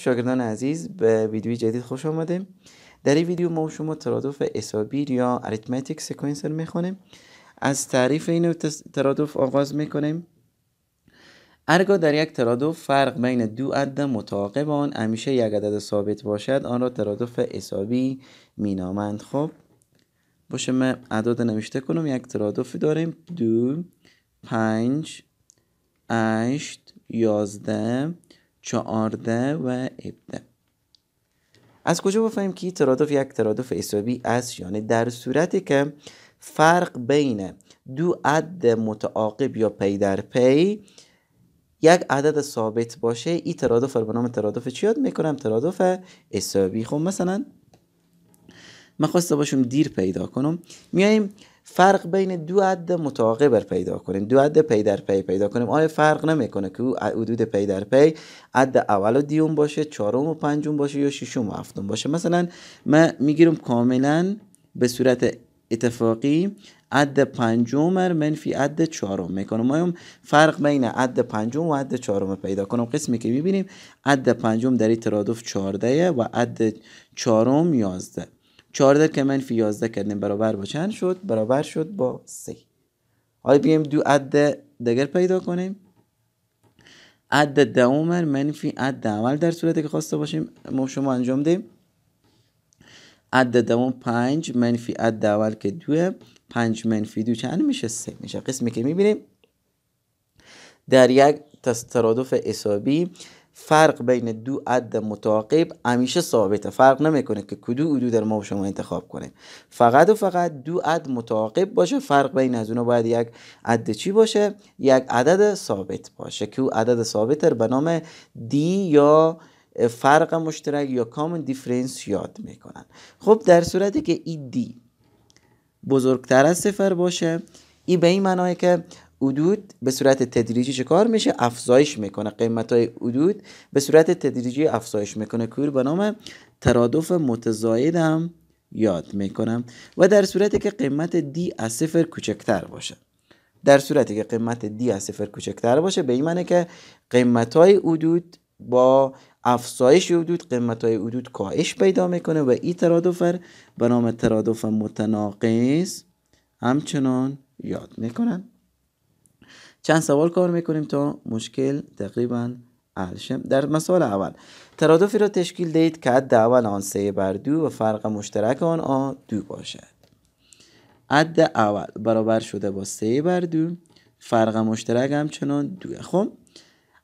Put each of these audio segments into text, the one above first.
شاگردان عزیز به ویدیوی جدید خوش آمده در این ویدیو ما شما ترادف اسابیر یا اریتمتیک سیکوینسر میخونیم از تعریف این ترادف آغاز میکنیم ارگاه در یک ترادف فرق بین دو عدد متعاقب آن همیشه یک عدد ثابت باشد آن را ترادف حسابی مینامند خب باشه من اعداد نوشته کنم یک ترادفی داریم دو پنج هشت یازده چهارده و ابده از کجا بفهمیم که ترادف یک ترادف حسابی است یعنی در صورتی که فرق بین دو عد متعاقب یا پی در پی یک عدد ثابت باشه این ترادف رو به نام ترادف چی یاد میکنم ترادف حسابی خب مثلا من خواسته باشم دیر پیدا کنم میایم فرق بین دو عد بر پیدا کنیم دو عد پی در پی پیدا کنیم آیا فرق نمیکنه که او حدود پی در پی عد اول و دیوم باشه چهارم و پنجم باشه یا ششم و هفتم باشه مثلا من میگیرم کاملا به صورت اتفاقی عد پنجم رو منفی عد چهارم میکنم ما فرق بین عد پنجم و عد چهارم پیدا کنم قسمی که میبینیم عد پنجم در ترادف 14 و عد چهارم یازده. 14 که منفی 11 کردیم برابر با چند شد برابر شد با 3 حالا بیایم دو عد دگر پیدا کنیم عد دومر منفی عد عمل در صورتی که خواسته باشیم ما شما انجام دیم عد دوم 5 منفی عد اول که دو 5 منفی دو چند میشه 3 میشه قسمی که میبینیم در یک تصادف حسابی فرق بین دو عد متعاقب همیشه ثابته فرق نمیکنه که کدو دو در ما و شما انتخاب کنیم فقط و فقط دو عد متعاقب باشه فرق بین از اونها باید یک عد چی باشه یک عدد ثابت باشه که او عدد ثابت به نام دی یا فرق مشترک یا کامن دیفرنس یاد میکنن خب در صورتی که ای دی بزرگتر از صفر باشه این به این معنی که عدود به صورت تدریجی کار میشه افزایش میکنه قیمت های عدود به صورت تدریجی افزایش میکنه کور به نام ترادف متزاید هم یاد میکنم و در صورتی که قیمت دی از صفر کوچکتر باشه در صورتی که قیمت دی از صفر کوچکتر باشه به این معنی که قیمت های عدود با افزایش عدود قیمت های عدود کاهش پیدا میکنه و این ترادف به نام ترادف متناقض همچنان یاد میکنن چند سوال کار میکنیم تا مشکل تقریبا حل در مسال اول ترادفی را تشکیل دهید که حد اول آن سه بر دو و فرق مشترک آن آ دو باشد حد اول برابر شده با سه بر دو فرق مشترک همچنان دو خب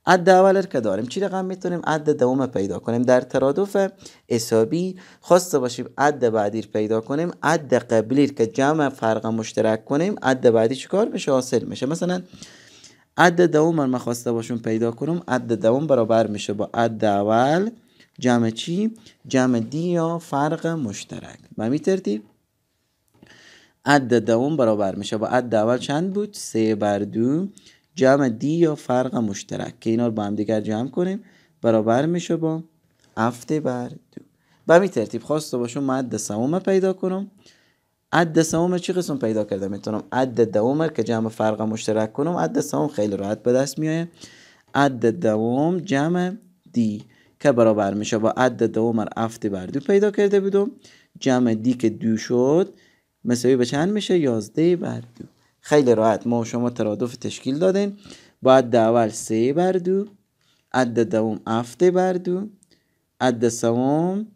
عد اول که داریم چی رقم میتونیم عد دوم پیدا کنیم در ترادف حسابی خواسته باشیم عد بعدی پیدا کنیم عد قبلی که جمع فرق مشترک کنیم عد بعدی چیکار میشه حاصل میشه مثلا عد دوم من خواسته باشم پیدا کنم عد دوم برابر میشه با عد اول جمع چی جمع دی یا فرق مشترک و می ترتیب عد دوم برابر میشه با عد اول چند بود سه بر دو جمع دی یا فرق مشترک که اینا رو با هم دیگر جمع کنیم برابر میشه با هفته بر دو به می ترتیب خواسته باشم من عد سوم پیدا کنم عد سوم چی قسم پیدا کردم؟ میتونم عد دوم که جمع فرق مشترک کنم عد سوم خیلی راحت به دست میایه عد دوم جمع دی که برابر میشه با عد دوم 7 بر دو پیدا کرده بودم جمع دی که دو شد مساوی به چند میشه یازده بر دو خیلی راحت ما شما ترادف تشکیل دادین باید در اول سه بر دو عد دوم هفته بردو دو عد سوم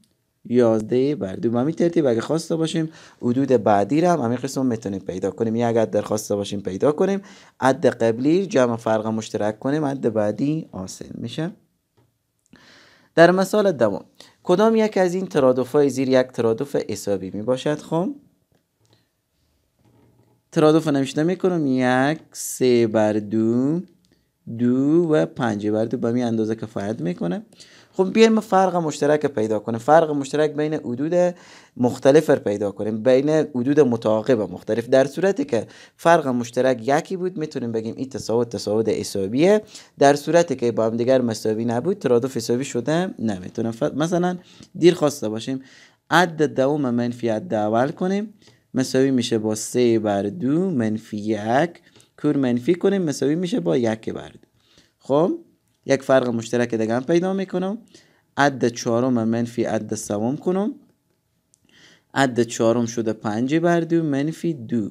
یازده بردو ما همین ترتیب اگه خواسته باشیم حدود بعدی را هم همین قسم میتونیم پیدا کنیم یا اگر در باشیم پیدا کنیم عد قبلی جمع فرق مشترک کنیم عد بعدی حاصل میشه در مثال دوم کدام یک از این ترادف های زیر یک ترادف حسابی می باشد خب ترادف نمیشته میکنم یک سه بر دو دو و پنج بر دو به می اندازه کفایت میکنه خب بیایم فرق مشترک پیدا کنیم فرق مشترک بین حدود مختلف رو پیدا کنیم بین حدود متعاقب مختلف در صورتی که فرق مشترک یکی بود میتونیم بگیم این تساوت تساوت حسابیه در صورتی که با هم دیگر مساوی نبود ترادف حسابی شده نمیتونم مثلا دیر خواسته باشیم عد دوم منفی عد اول کنیم مساوی میشه با سه بر دو منفی یک کور منفی کنیم مساوی میشه با یک بر دو خب یک فرق مشترک دیگه هم پیدا میکنم عد چهارم منفی عد سوم کنم عد چهارم شده پنج بر دو منفی دو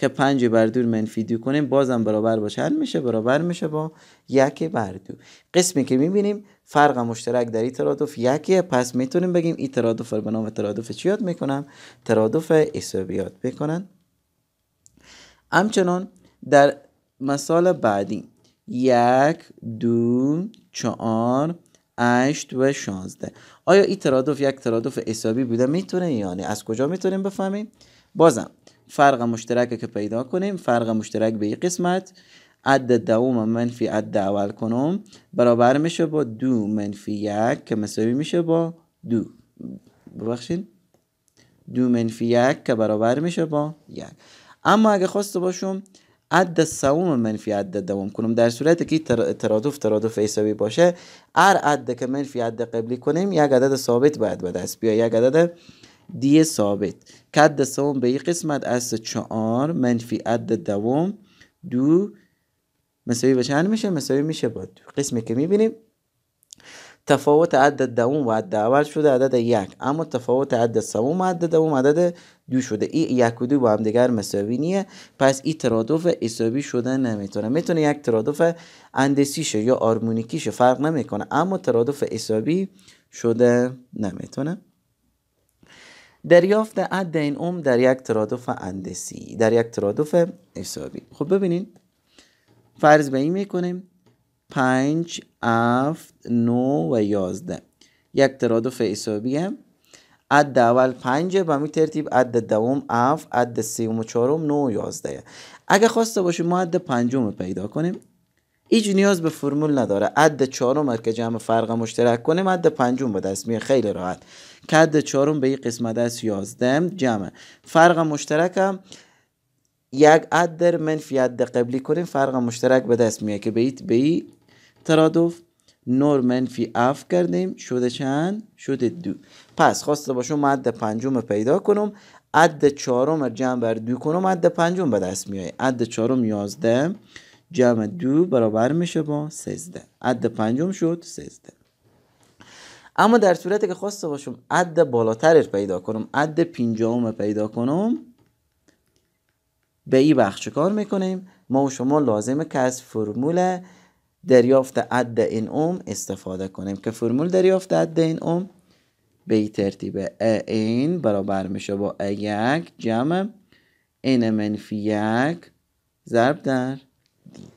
که پنج بر دو منفی دو کنیم بازم برابر باشه حل میشه برابر میشه با یک بر دو قسمی که میبینیم فرق مشترک در این یکی یکیه پس میتونیم بگیم این ترادوف رو به نام ترادف چی یاد میکنم ترادف یاد بکنن همچنان در مثال بعدی یک دو چهار هشت و شانزده آیا این یک ترادوف حسابی بوده میتونه یعنی از کجا میتونیم بفهمیم بازم فرق مشترک که پیدا کنیم فرق مشترک به این قسمت عد دوم منفی عد اول کنم برابر میشه با دو منفی یک که مساوی میشه با دو ببخشید دو منفی یک که برابر میشه با یک اما اگه خواسته باشم عد سوم منفی عد دوم کنم در صورت که ترادف ترادف ایساوی باشه هر عد که منفی عد قبلی کنیم یک عدد ثابت باید به دست بیا یک عدد دیه ثابت کد سوم به یک قسمت از چهار منفی عد دوم دو مساوی به چند میشه مساوی میشه با دو قسمی که میبینیم تفاوت عدد دوم و عدد اول شده عدد یک اما تفاوت عدد سوم و عدد دوم عدد دو شده این یک و دو با هم دیگر مساوی نیه پس این ترادف حسابی شده نمیتونه میتونه یک ترادف اندسیشه یا آرمونیکیشه فرق نمیکنه اما ترادف حسابی شده نمیتونه دریافت عد این اوم در یک ترادف اندسی در یک ترادف حسابی خب ببینین فرض به این میکنیم پنج افت نو و یازده یک ترادف حسابیه عد اول پنجه به همین ترتیب عد دوم اف عد سوم و چهارم نو و یازده اگه خواسته باشیم ما عد پنجم پیدا کنیم هیچ نیاز به فرمول نداره عد چهارم که جمع فرق مشترک کنیم عد پنجم به دست میه خیلی راحت که عد چهارم به این قسمت از یازدهم جمع فرق مشترکم یک عد در منفی عد قبلی کنیم فرق مشترک به دست میه که بیت به ای ترادف نور منفی اف کردیم شده چند شده دو پس خواسته باشم عد پنجم پیدا کنم عد چهارم جمع بر دو کنم عد پنجم به دست میای عد چهارم یازده جمع دو برابر میشه با 13 عد پنجم شد 13 اما در صورتی که خواسته باشم عد بالاترش پیدا کنم عد پنجم پیدا کنم به این بخش کار میکنیم ما و شما لازمه که از فرمول دریافت عد این اوم استفاده کنیم که فرمول دریافت عد این اوم به این ترتیب این برابر میشه با یک جمع این منفی یک ضرب در دی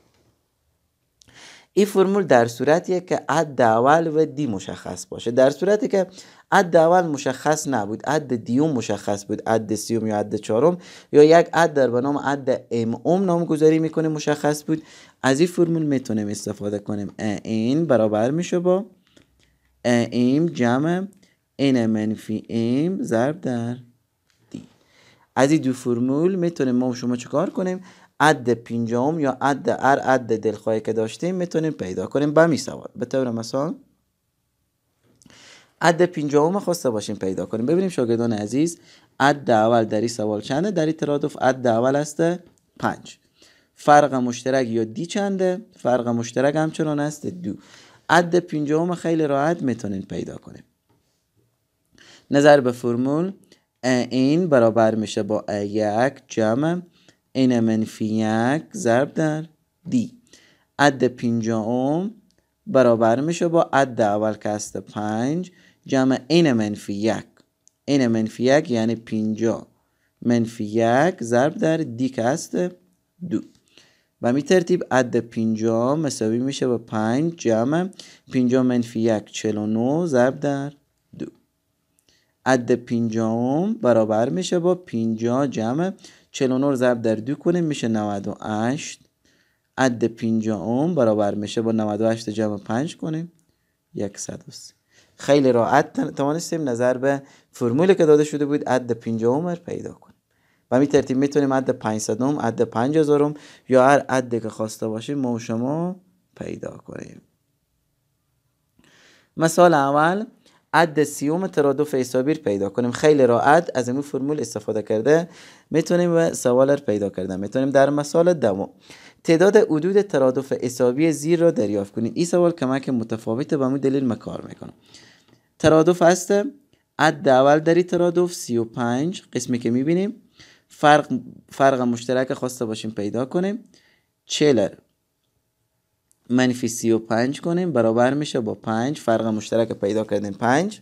این فرمول در صورتیه که عد اول و دی مشخص باشه در صورتی که عد اول مشخص نبود عد دیوم مشخص بود عد سیوم یا عد چهارم یا یک عد در به نام عد ام اوم نامگذاری میکنه مشخص بود از این فرمول میتونیم استفاده کنیم این برابر میشه با ایم جمع این منفی ام ضرب در دی از این دو فرمول میتونیم ما شما چکار کنیم عد پنجم یا عد هر عد دلخواهی که داشتیم میتونیم پیدا کنیم به سوال به طور مثال عد پنجم خواسته باشیم پیدا کنیم ببینیم شاگردان عزیز عد اول در این سوال چنده در این ترادف عد اول است پنج فرق مشترک یا دی چنده فرق مشترک همچنان است دو عد پنجم خیلی راحت میتونیم پیدا کنیم نظر به فرمول این برابر میشه با یک جمع این منفی یک ضرب در دی عد پنجم برابر میشه با عد اول که پنج جمع این منفی یک این منفی یک یعنی پینجا منفی یک ضرب در دی که دو و می ترتیب عد پینجا مساوی میشه با پنج جمع پینجا منفی یک چل نو ضرب در دو عد پینجام برابر میشه با پینجا جمع 49 ضرب در دو کنیم میشه 98 عد 50 برابر میشه با 98 جمع 5 کنیم 103 خیلی راحت توانستیم نظر به فرمولی که داده شده بود عد 50 رو پیدا کنیم و می ترتیب میتونیم عد 500 اوم عد 5000 اوم یا هر عدی که خواسته باشیم ما و شما پیدا کنیم مثال اول عد سیوم ترادف ایسابیر پیدا کنیم خیلی راحت از این فرمول استفاده کرده میتونیم و سوال را پیدا کردن میتونیم در مثال دوم تعداد عدود ترادف حسابی زیر را دریافت کنید این سوال کمک متفاوت به مو دلیل مکار میکنه ترادف است عد اول در ترادف 35 قسمی که میبینیم فرق فرق مشترک خواسته باشیم پیدا کنیم چلر منفی 35 کنیم برابر میشه با 5 فرق مشترک پیدا کردیم 5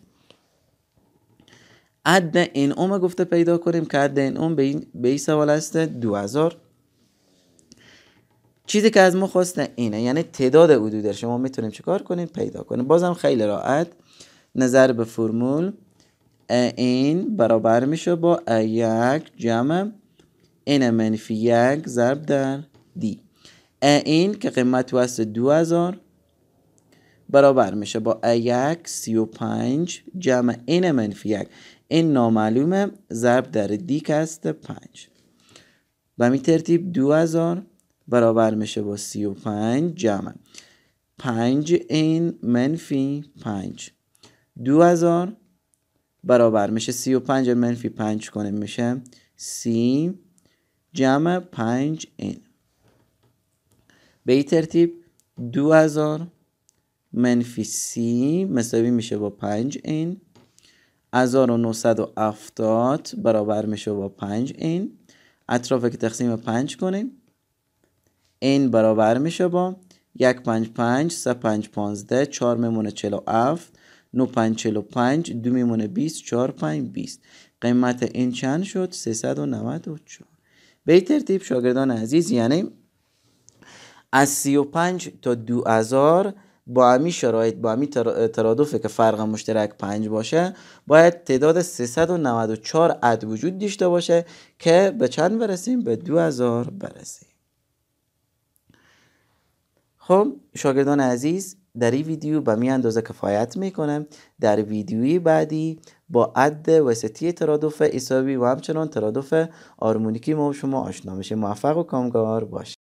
عد این اوم گفته پیدا کنیم که عد این اوم به این, به این سوال است 2000 چیزی که از ما خواسته اینه یعنی تعداد در شما میتونیم چیکار کنیم پیدا کنیم بازم خیلی راحت نظر به فرمول این برابر میشه با یک جمع این منفی یک ضرب در دی این که قیمت وصل دو هزار برابر میشه با یک سی و پنج جمع این منفی یک این نامعلومه ضرب در دیک است پنج و می ترتیب دو هزار برابر میشه با سی و پنج جمع پنج این منفی پنج دو هزار برابر میشه سی و پنج منفی پنج کنیم میشه سی جمع پنج این به این ترتیب دو منفی سی مساوی میشه با 5 این 1970 برابر میشه با 5 این اطراف که تقسیم 5 کنیم این برابر میشه با 155 15 4 میمونه 47 9 5 45 2 میمونه 20 4 5 20 قیمت این چند شد 394 به ترتیب شاگردان عزیز یعنی از 35 تا 2000 با همی شرایط با همی ترادفه که فرق مشترک 5 باشه باید تعداد 394 عد وجود داشته باشه که به چند برسیم به 2000 برسیم خب شاگردان عزیز در این ویدیو به می اندازه کفایت میکنم در ویدیوی بعدی با عد وسطی ترادف حسابی و همچنان ترادف آرمونیکی ما شما آشنا میشه موفق و کامگار باشه